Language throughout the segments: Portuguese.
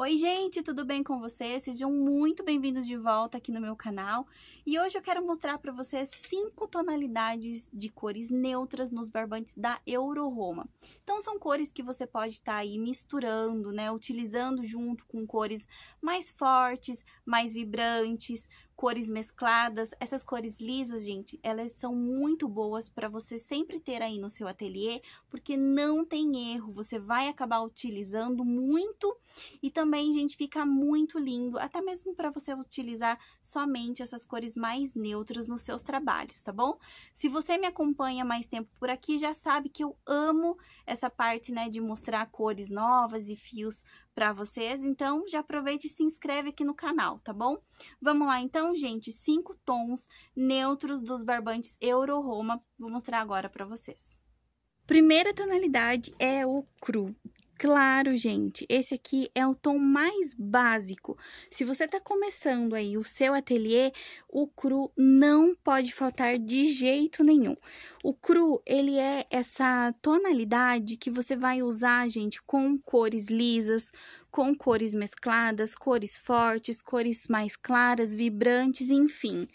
Oi, gente, tudo bem com vocês? Sejam muito bem-vindos de volta aqui no meu canal. E hoje eu quero mostrar para vocês cinco tonalidades de cores neutras nos barbantes da Euroroma. Então, são cores que você pode estar tá aí misturando, né? Utilizando junto com cores mais fortes, mais vibrantes, cores mescladas. Essas cores lisas, gente, elas são muito boas para você sempre ter aí no seu ateliê, porque não tem erro, você vai acabar utilizando muito e também, gente, fica muito lindo, até mesmo para você utilizar somente essas cores mais neutras nos seus trabalhos, tá bom? Se você me acompanha mais tempo por aqui, já sabe que eu amo essa parte, né, de mostrar cores novas e fios para vocês, então já aproveite e se inscreve aqui no canal, tá bom? Vamos lá então, gente, cinco tons neutros dos barbantes Euro Roma, vou mostrar agora para vocês. Primeira tonalidade é o cru. Claro, gente, esse aqui é o tom mais básico. Se você está começando aí o seu ateliê, o cru não pode faltar de jeito nenhum. O cru, ele é essa tonalidade que você vai usar, gente, com cores lisas, com cores mescladas, cores fortes, cores mais claras, vibrantes, enfim.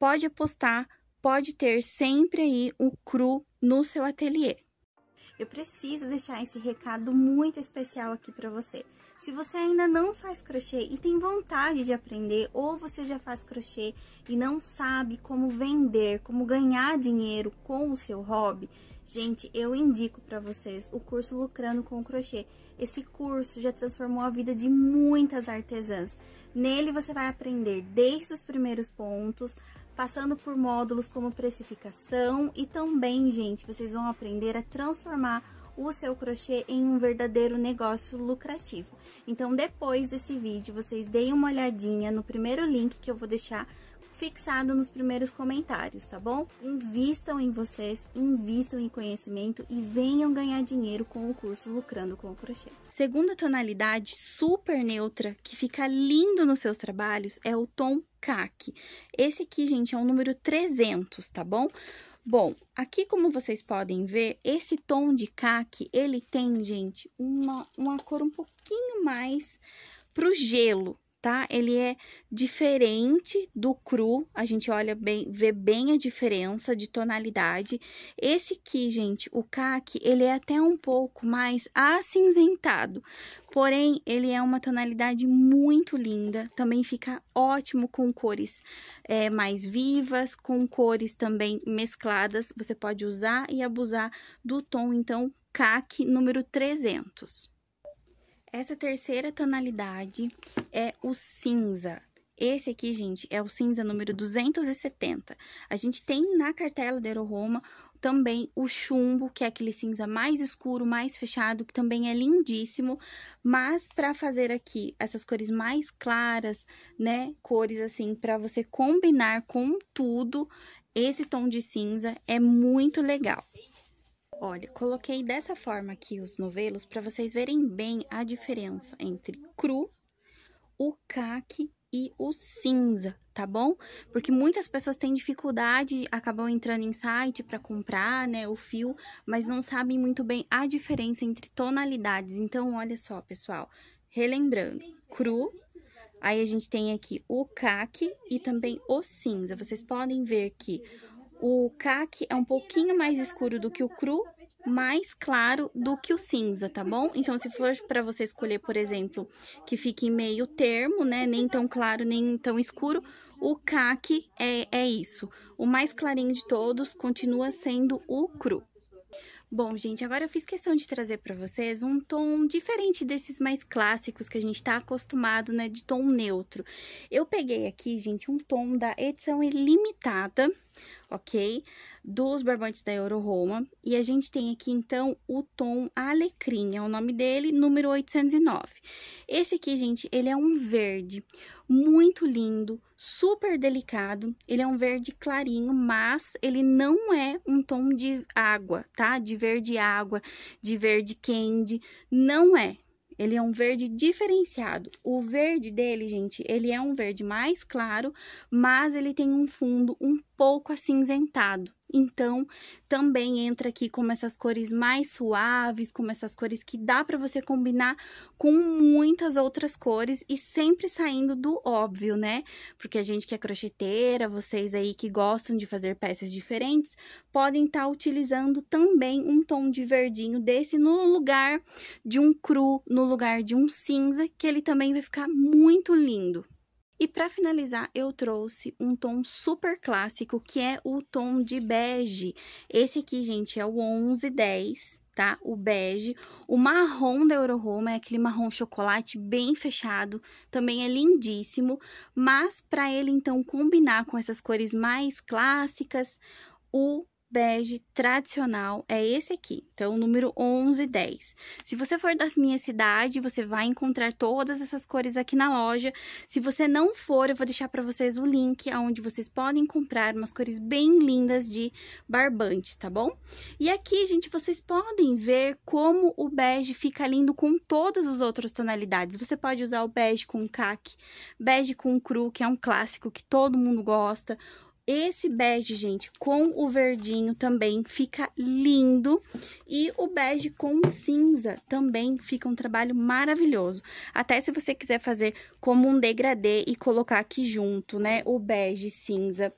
Pode apostar, pode ter sempre aí o cru no seu ateliê. Eu preciso deixar esse recado muito especial aqui para você. Se você ainda não faz crochê e tem vontade de aprender, ou você já faz crochê e não sabe como vender, como ganhar dinheiro com o seu hobby, gente, eu indico para vocês o curso Lucrando com Crochê. Esse curso já transformou a vida de muitas artesãs. Nele você vai aprender desde os primeiros pontos passando por módulos como precificação e também, gente, vocês vão aprender a transformar o seu crochê em um verdadeiro negócio lucrativo. Então, depois desse vídeo, vocês deem uma olhadinha no primeiro link que eu vou deixar fixado nos primeiros comentários, tá bom? Invistam em vocês, invistam em conhecimento e venham ganhar dinheiro com o curso lucrando com o crochê. Segunda tonalidade super neutra que fica lindo nos seus trabalhos é o tom caque. Esse aqui, gente, é o número 300, tá bom? Bom, aqui como vocês podem ver, esse tom de caque, ele tem, gente, uma, uma cor um pouquinho mais pro gelo, tá? Ele é diferente do cru, a gente olha bem, vê bem a diferença de tonalidade. Esse aqui, gente, o caque, ele é até um pouco mais acinzentado, porém ele é uma tonalidade muito linda, também fica ótimo com cores é, mais vivas, com cores também mescladas, você pode usar e abusar do tom, então, caque número 300. Essa terceira tonalidade é o cinza. Esse aqui, gente, é o cinza número 270. A gente tem na cartela da Aeroroma também o chumbo, que é aquele cinza mais escuro, mais fechado, que também é lindíssimo. Mas para fazer aqui essas cores mais claras, né, cores assim, para você combinar com tudo, esse tom de cinza é muito legal. Olha, coloquei dessa forma aqui os novelos para vocês verem bem a diferença entre cru, o caque e o cinza, tá bom? Porque muitas pessoas têm dificuldade, acabam entrando em site para comprar, né, o fio, mas não sabem muito bem a diferença entre tonalidades. Então, olha só, pessoal, relembrando, cru, aí a gente tem aqui o caque e também o cinza. Vocês podem ver que o caque é um pouquinho mais escuro do que o cru, mais claro do que o cinza, tá bom? Então, se for para você escolher, por exemplo, que fique meio termo, né? Nem tão claro, nem tão escuro, o caque é, é isso. O mais clarinho de todos continua sendo o cru. Bom, gente, agora eu fiz questão de trazer para vocês um tom diferente desses mais clássicos que a gente está acostumado, né, de tom neutro. Eu peguei aqui, gente, um tom da edição ilimitada ok? Dos barbantes da Euro Roma. E a gente tem aqui, então, o tom alecrim, é o nome dele, número 809. Esse aqui, gente, ele é um verde muito lindo, super delicado. Ele é um verde clarinho, mas ele não é um tom de água, tá? De verde água, de verde candy, não é. Ele é um verde diferenciado. O verde dele, gente, ele é um verde mais claro, mas ele tem um fundo um pouco acinzentado. Então, também entra aqui como essas cores mais suaves, como essas cores que dá para você combinar com muitas outras cores e sempre saindo do óbvio, né? Porque a gente que é crocheteira, vocês aí que gostam de fazer peças diferentes, podem estar tá utilizando também um tom de verdinho desse no lugar de um cru, no lugar de um cinza, que ele também vai ficar muito lindo. E para finalizar, eu trouxe um tom super clássico, que é o tom de bege. Esse aqui, gente, é o 1110, tá? O bege. O marrom da Euroroma é aquele marrom chocolate bem fechado, também é lindíssimo, mas para ele então combinar com essas cores mais clássicas, o bege tradicional é esse aqui, então o número 1110. Se você for da minha cidade, você vai encontrar todas essas cores aqui na loja. Se você não for, eu vou deixar para vocês o link aonde vocês podem comprar umas cores bem lindas de barbante, tá bom? E aqui, gente, vocês podem ver como o bege fica lindo com todas as outras tonalidades. Você pode usar o bege com caque, bege com cru, que é um clássico que todo mundo gosta, esse bege, gente, com o verdinho também fica lindo. E o bege com cinza também fica um trabalho maravilhoso. Até se você quiser fazer como um degradê e colocar aqui junto, né, o bege cinza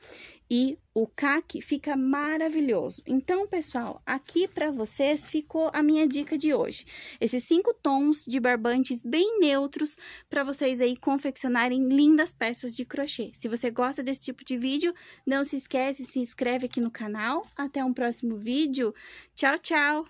e o caque fica maravilhoso. Então, pessoal, aqui para vocês ficou a minha dica de hoje. Esses cinco tons de barbantes bem neutros para vocês aí confeccionarem lindas peças de crochê. Se você gosta desse tipo de vídeo, não se esquece, se inscreve aqui no canal. Até um próximo vídeo. Tchau, tchau!